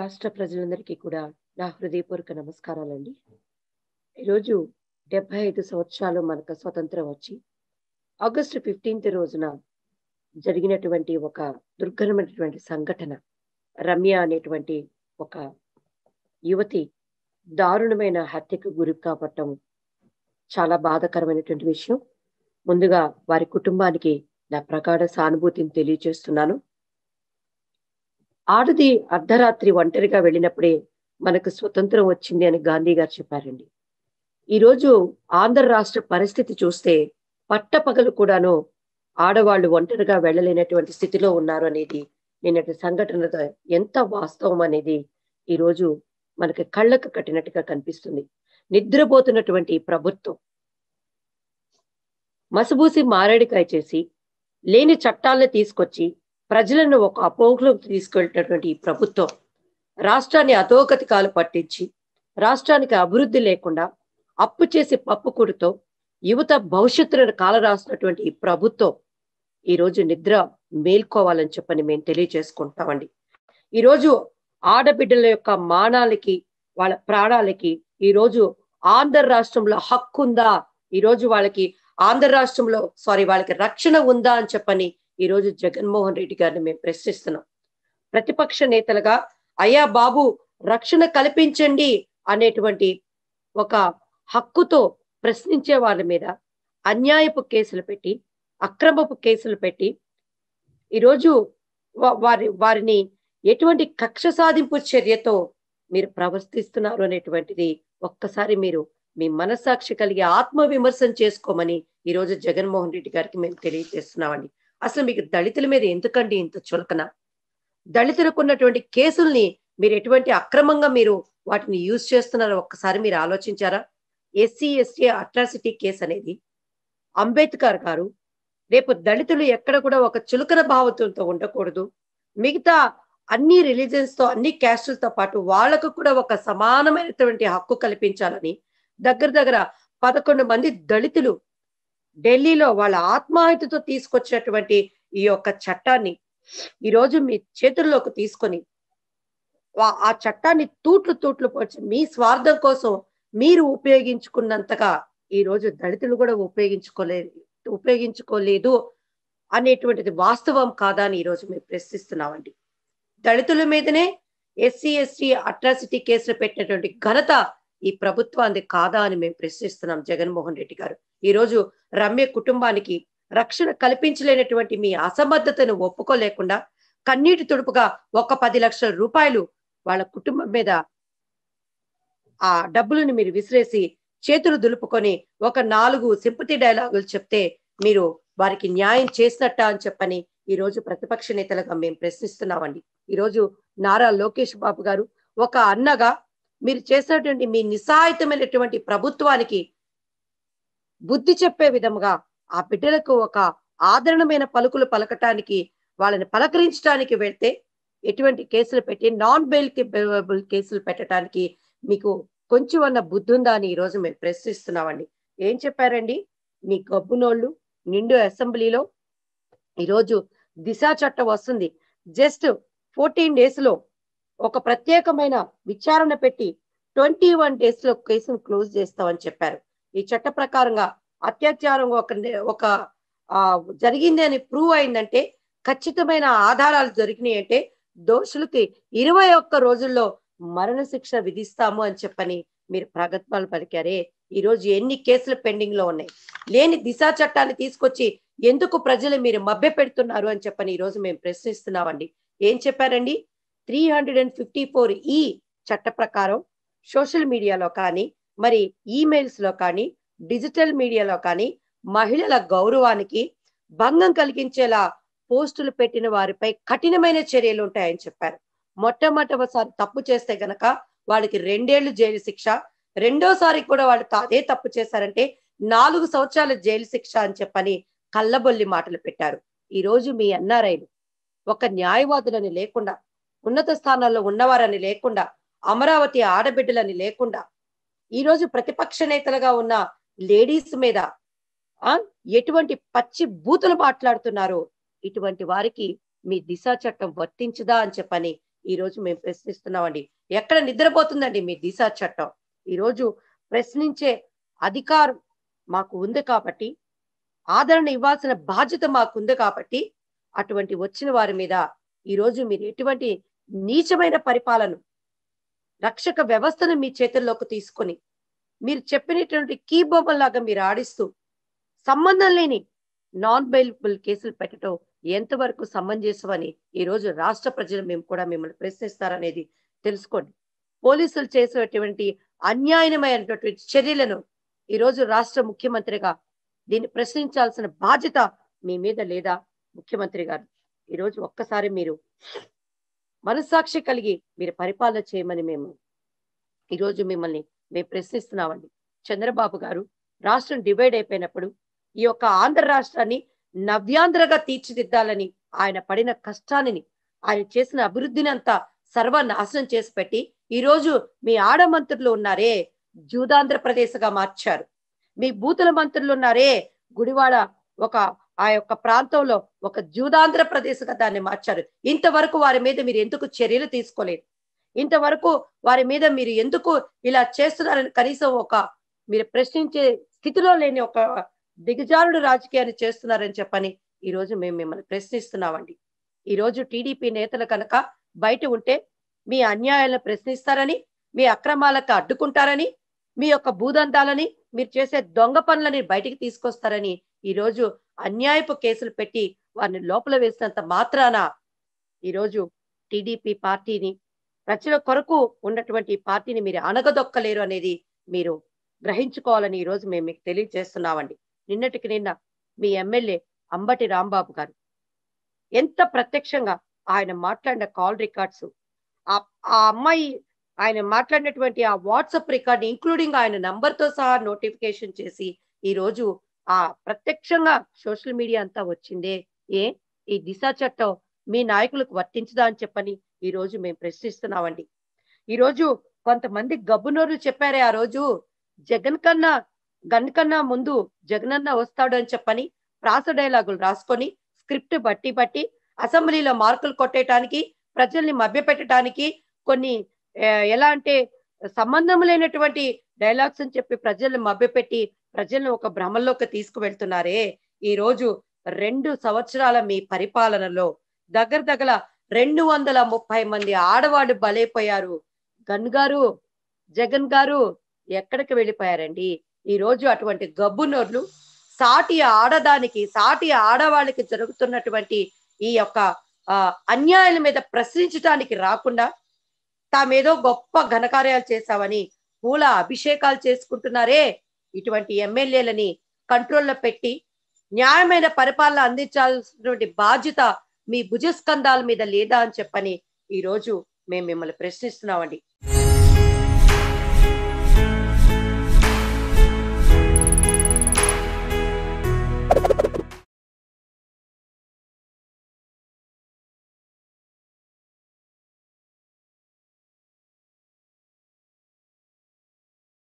రాష్ట్ర ప్రజలందరికీ కూడా నా హృదయపూర్వక నమస్కారాలండి ఈరోజు డెబ్బై ఐదు సంవత్సరాలు మనకు స్వతంత్రం వచ్చి ఆగస్టు ఫిఫ్టీన్త్ రోజున జరిగినటువంటి ఒక దుర్ఘరమైనటువంటి సంఘటన రమ్య అనేటువంటి ఒక యువతి దారుణమైన హత్యకు గురి కావటం చాలా బాధాకరమైనటువంటి విషయం ముందుగా వారి కుటుంబానికి నా ప్రగాఢ సానుభూతిని తెలియజేస్తున్నాను ఆడది అర్ధరాత్రి ఒంటరిగా వెళ్ళినప్పుడే మనకు స్వతంత్రం వచ్చింది అని గాంధీ గారు చెప్పారండి ఈరోజు ఆంధ్ర రాష్ట్ర పరిస్థితి చూస్తే పట్టపగలు కూడాను ఆడవాళ్ళు ఒంటరిగా వెళ్ళలేనటువంటి స్థితిలో ఉన్నారు అనేది నిన్నటి సంఘటనతో ఎంత వాస్తవం అనేది ఈరోజు మనకి కళ్ళకు కట్టినట్టుగా కనిపిస్తుంది నిద్రపోతున్నటువంటి ప్రభుత్వం మసబూసి మారేడికాయ చేసి లేని చట్టాలను తీసుకొచ్చి ప్రజలను ఒక అపోహలోకి తీసుకెళ్లినటువంటి ఈ ప్రభుత్వం రాష్ట్రాన్ని కాలు పట్టించి రాష్ట్రానికి అభివృద్ధి లేకుండా అప్పు చేసి పప్పుకుడితో యువత భవిష్యత్తులను కాలరాసినటువంటి ఈ ప్రభుత్వం ఈరోజు నిద్ర మేల్కోవాలని చెప్పని మేము తెలియజేసుకుంటామండి ఈరోజు ఆడబిడ్డల యొక్క మానాలకి వాళ్ళ ప్రాణాలకి ఈరోజు ఆంధ్ర రాష్ట్రంలో హక్కు ఉందా ఈరోజు వాళ్ళకి ఆంధ్ర రాష్ట్రంలో సారీ వాళ్ళకి రక్షణ ఉందా అని చెప్పని ఈరోజు జగన్మోహన్ రెడ్డి గారిని మేము ప్రశ్నిస్తున్నాం ప్రతిపక్ష నేతలుగా అయ్యా బాబు రక్షణ కల్పించండి అనేటువంటి ఒక హక్కుతో ప్రశ్నించే వాళ్ళ మీద అన్యాయపు కేసులు పెట్టి అక్రమపు కేసులు పెట్టి ఈరోజు వారి వారిని ఎటువంటి కక్ష సాధింపు చర్యతో మీరు ప్రవర్తిస్తున్నారు అనేటువంటిది ఒక్కసారి మీరు మీ మనస్సాక్షి కలిగి ఆత్మ విమర్శనం చేసుకోమని ఈరోజు జగన్మోహన్ రెడ్డి గారికి మేము తెలియజేస్తున్నామండి అసలు మీకు దళితుల మీద ఎందుకండి ఇంత చులకన దళితులకు ఉన్నటువంటి కేసుల్ని మీరు ఎటువంటి అక్రమంగా మీరు వాటిని యూజ్ చేస్తున్నారో ఒక్కసారి మీరు ఆలోచించారా ఎస్సీ ఎస్టీ అట్రాసిటీ కేసు అనేది అంబేద్కర్ గారు రేపు దళితులు ఎక్కడ కూడా ఒక చులకన భావతులతో ఉండకూడదు మిగతా అన్ని రిలీజన్స్ తో అన్ని క్యాస్టులతో పాటు వాళ్ళకు కూడా ఒక సమానమైనటువంటి హక్కు కల్పించాలని దగ్గర దగ్గర పదకొండు మంది దళితులు ఢిల్లీలో వాళ్ళ ఆత్మాహితతో తీసుకొచ్చినటువంటి ఈ యొక్క చట్టాన్ని ఈరోజు మీ చేతుల్లోకి తీసుకొని ఆ చట్టాన్ని తూట్లు తూట్లు పోచి మీ స్వార్థం కోసం మీరు ఉపయోగించుకున్నంతగా ఈ రోజు దళితులు కూడా ఉపయోగించుకోలేదు ఉపయోగించుకోలేదు అనేటువంటిది వాస్తవం కాదా అని ఈరోజు మేము ప్రశ్నిస్తున్నామండి దళితుల మీదనే ఎస్సీ ఎస్టీ అట్రాసిటీ కేసులు పెట్టినటువంటి ఘనత ఈ ప్రభుత్వాన్ని కాదా అని మేము ప్రశ్నిస్తున్నాం జగన్మోహన్ రెడ్డి గారు ఈ రోజు రమ్య కుటుంబానికి రక్షణ కల్పించలేనటువంటి మీ అసమర్థతను ఒప్పుకోలేకుండా కన్నీటి తుడుపుగా ఒక పది లక్షల రూపాయలు వాళ్ళ కుటుంబం మీద ఆ డబ్బులను మీరు విసిరేసి చేతులు దులుపుకొని ఒక నాలుగు సింపతి డైలాగులు చెప్తే మీరు వారికి న్యాయం చేసినట్ట అని చెప్పని ఈ రోజు ప్రతిపక్ష నేతలుగా మేము ప్రశ్నిస్తున్నామండి ఈరోజు నారా లోకేష్ బాబు గారు ఒక అన్నగా మీరు చేసినటువంటి మీ నిస్సాయితమైనటువంటి ప్రభుత్వానికి బుద్ధి చెప్పే విధముగా ఆ బిడ్డలకు ఒక ఆదరణమైన పలుకులు పలకటానికి వాళ్ళని పలకరించడానికి వెళ్తే ఎటువంటి కేసులు పెట్టి నాన్ బెయిల్ కేసులు పెట్టడానికి మీకు కొంచెం అన్న బుద్ధి ఉందా అని ఈరోజు మేము ప్రశ్నిస్తున్నామండి ఏం చెప్పారండి మీ గబ్బునోళ్ళు నిండు అసెంబ్లీలో ఈరోజు దిశ చట్టం వస్తుంది జస్ట్ ఫోర్టీన్ డేస్ లో ఒక ప్రత్యేకమైన విచారణ పెట్టి ట్వంటీ వన్ డేస్ లో కేసును క్లోజ్ చేస్తామని చెప్పారు ఈ చట్ట ప్రకారంగా అత్యాచారం ఒక ఒక జరిగింది అని ప్రూవ్ అయిందంటే ఖచ్చితమైన ఆధారాలు జరిగినాయి అంటే దోషులకి ఇరవై ఒక్క రోజుల్లో మరణశిక్ష విధిస్తాము అని చెప్పని మీరు ప్రగత్వాలు పలికారే ఈ రోజు ఎన్ని కేసులు పెండింగ్ లో ఉన్నాయి లేని దిశా చట్టాన్ని తీసుకొచ్చి ఎందుకు ప్రజలు మీరు మభ్య పెడుతున్నారు అని చెప్పని ఈ రోజు మేము ప్రశ్నిస్తున్నామండి ఏం చెప్పారండి three hundred and fifty four ఈ చట్ట ప్రకారం సోషల్ మీడియాలో కానీ మరి ఈమెయిల్స్ లో కానీ డిజిటల్ మీడియాలో కానీ మహిళల గౌరవానికి భంగం కలిగించేలా పోస్టులు పెట్టిన వారిపై కఠినమైన చర్యలు ఉంటాయని చెప్పారు మొట్టమొదటిసారి తప్పు చేస్తే గనక వాళ్ళకి రెండేళ్లు జైలు శిక్ష రెండోసారి కూడా వాళ్ళు అదే తప్పు చేశారంటే నాలుగు సంవత్సరాల జైలు శిక్ష అని చెప్పని కళ్ళబొల్లి మాటలు పెట్టారు ఈ రోజు మీ అన్నారైలు ఒక న్యాయవాదులని లేకుండా ఉన్నత స్థానాల్లో ఉన్నవారని లేకుండా అమరావతి ఆడబిడ్డలని లేకుండా ఈరోజు ప్రతిపక్ష నేతలుగా ఉన్న లేడీస్ మీద ఎటువంటి పచ్చి బూతులు మాట్లాడుతున్నారు ఇటువంటి వారికి మీ దిశా చట్టం వర్తించదా అని చెప్పని ఈ రోజు మేము ప్రశ్నిస్తున్నామండి ఎక్కడ నిద్రపోతుందండి మీ దిశా చట్టం ఈరోజు ప్రశ్నించే అధికారం మాకు ఉంది కాబట్టి ఆదరణ ఇవ్వాల్సిన బాధ్యత మాకుంది కాబట్టి అటువంటి వచ్చిన వారి మీద ఈరోజు మీరు ఎటువంటి నీచమైన పరిపాలన రక్షక వ్యవస్థను మీ చేతుల్లోకి తీసుకొని మీరు చెప్పినటువంటి లాగా మీరు ఆడిస్తూ సంబంధం లేని నాన్ బెయిల్బుల్ కేసులు పెట్టడం ఎంతవరకు సమంజసమని రోజు రాష్ట్ర ప్రజలు మేము కూడా మిమ్మల్ని ప్రశ్నిస్తారనేది తెలుసుకోండి పోలీసులు చేసేటువంటి అన్యాయమైనటువంటి చర్యలను ఈ రోజు రాష్ట్ర ముఖ్యమంత్రిగా దీన్ని ప్రశ్నించాల్సిన బాధ్యత మీ మీద లేదా ముఖ్యమంత్రి గారు ఈరోజు ఒక్కసారి మీరు మనస్సాక్షి కలిగి మీరు పరిపాలన చేయమని మేము ఈరోజు మిమ్మల్ని మేము ప్రశ్నిస్తున్నామండి చంద్రబాబు గారు రాష్ట్రం డివైడ్ అయిపోయినప్పుడు ఈ యొక్క ఆంధ్ర రాష్ట్రాన్ని నవ్యాంధ్రగా తీర్చిదిద్దాలని ఆయన పడిన కష్టాన్ని ఆయన చేసిన అభివృద్ధిని అంతా సర్వనాశనం చేసి పెట్టి ఈరోజు మీ ఆడ మంత్రులు ఉన్నారే జూదాంధ్రప్రదేశ్గా మార్చారు మీ బూతుల మంత్రులు ఉన్నారే గుడివాడ ఒక ఆ యొక్క ప్రాంతంలో ఒక జూదాంధ్ర ప్రదేశంగా దాన్ని మార్చారు ఇంతవరకు వారి మీద మీరు ఎందుకు చర్యలు తీసుకోలేదు ఇంతవరకు వారి మీద మీరు ఎందుకు ఇలా చేస్తున్నారని కనీసం ఒక మీరు ప్రశ్నించే స్థితిలో లేని ఒక దిగజారుడు రాజకీయాన్ని చేస్తున్నారని చెప్పని ఈ రోజు మేము మిమ్మల్ని ప్రశ్నిస్తున్నామండి ఈ రోజు టీడీపీ నేతలు కనుక బయట ఉంటే మీ అన్యాయాలను ప్రశ్నిస్తారని మీ అక్రమాలకు అడ్డుకుంటారని మీ యొక్క భూదంతాలని మీరు చేసే దొంగ పనులని బయటికి తీసుకొస్తారని ఈరోజు అన్యాయపు కేసులు పెట్టి వారిని లోపల వేసినంత మాత్రాన ఈరోజు టీడీపీ పార్టీని ప్రజల కొరకు ఉన్నటువంటి పార్టీని మీరు అనగదొక్కలేరు అనేది మీరు గ్రహించుకోవాలని ఈరోజు మేము మీకు తెలియజేస్తున్నామండి నిన్నటికి నిన్న మీ ఎమ్మెల్యే అంబటి రాంబాబు గారు ఎంత ప్రత్యక్షంగా ఆయన మాట్లాడిన కాల్ రికార్డ్స్ ఆ అమ్మాయి ఆయన మాట్లాడినటువంటి ఆ వాట్సాప్ రికార్డ్ ఇంక్లూడింగ్ ఆయన నంబర్తో సహా నోటిఫికేషన్ చేసి ఈరోజు ఆ ప్రత్యక్షంగా సోషల్ మీడియా అంతా వచ్చిందే ఏ ఈ దిశ చట్టం మీ నాయకులకు వర్తించదా అని చెప్పని ఈ రోజు మేము ప్రశ్నిస్తున్నామండి ఈరోజు కొంతమంది గబ్బునోర్లు చెప్పారే ఆ రోజు జగన్ కన్నా గన్ కన్నా ముందు అన్న వస్తాడు అని చెప్పని ప్రాస డైలాగులు రాసుకొని స్క్రిప్ట్ బట్టి బట్టి అసెంబ్లీలో మార్కులు కొట్టేయటానికి ప్రజల్ని మభ్యపెట్టడానికి కొన్ని ఎలా అంటే సంబంధం లేనటువంటి డైలాగ్స్ అని చెప్పి ప్రజల్ని మభ్యపెట్టి ప్రజలను ఒక భ్రమల్లోకి తీసుకువెళ్తున్నారే ఈ రోజు రెండు సంవత్సరాల మీ పరిపాలనలో దగ్గర దగ్గర రెండు వందల ముప్పై మంది ఆడవాళ్ళు బలైపోయారు గన్ గారు జగన్ గారు ఎక్కడికి వెళ్ళిపోయారండి ఈ రోజు అటువంటి గబ్బునోర్లు సాటి ఆడదానికి సాటి ఆడవాళ్ళకి జరుగుతున్నటువంటి ఈ యొక్క అన్యాయాల మీద ప్రశ్నించడానికి రాకుండా తామేదో గొప్ప ఘనకార్యాలు చేశామని పూల అభిషేకాలు చేసుకుంటున్నారే ఇటువంటి ఎమ్మెల్యేలని కంట్రోల్లో పెట్టి న్యాయమైన పరిపాలన అందించాల్సినటువంటి బాధ్యత మీ భుజస్కంధాల మీద లేదా అని చెప్పని ఈరోజు మేము మిమ్మల్ని ప్రశ్నిస్తున్నామండి